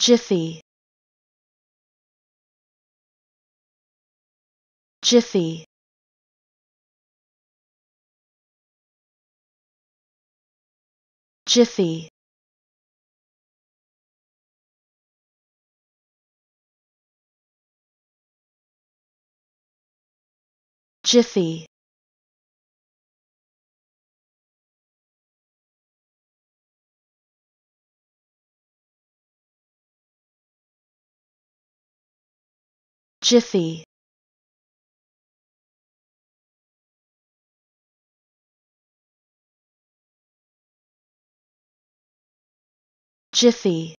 Jiffy Jiffy Jiffy Jiffy Jiffy Jiffy